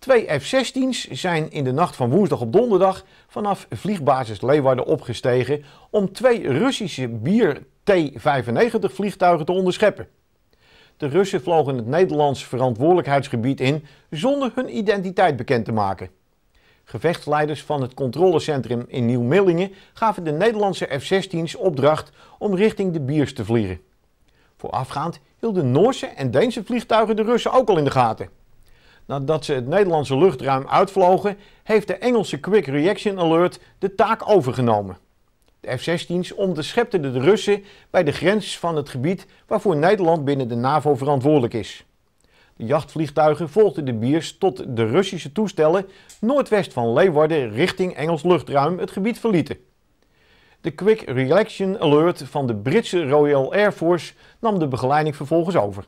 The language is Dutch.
Twee F-16's zijn in de nacht van woensdag op donderdag vanaf vliegbasis Leeuwarden opgestegen om twee Russische bier T-95 vliegtuigen te onderscheppen. De Russen vlogen het Nederlands verantwoordelijkheidsgebied in zonder hun identiteit bekend te maken. Gevechtsleiders van het controlecentrum in Nieuw-Millingen gaven de Nederlandse F-16's opdracht om richting de Biers te vliegen. Voorafgaand hielden Noorse en Deense vliegtuigen de Russen ook al in de gaten. Nadat ze het Nederlandse luchtruim uitvlogen, heeft de Engelse Quick Reaction Alert de taak overgenomen. De F-16's onderschepten de Russen bij de grens van het gebied waarvoor Nederland binnen de NAVO verantwoordelijk is. De jachtvliegtuigen volgden de biers tot de Russische toestellen noordwest van Leeuwarden richting Engels luchtruim het gebied verlieten. De Quick Reaction Alert van de Britse Royal Air Force nam de begeleiding vervolgens over.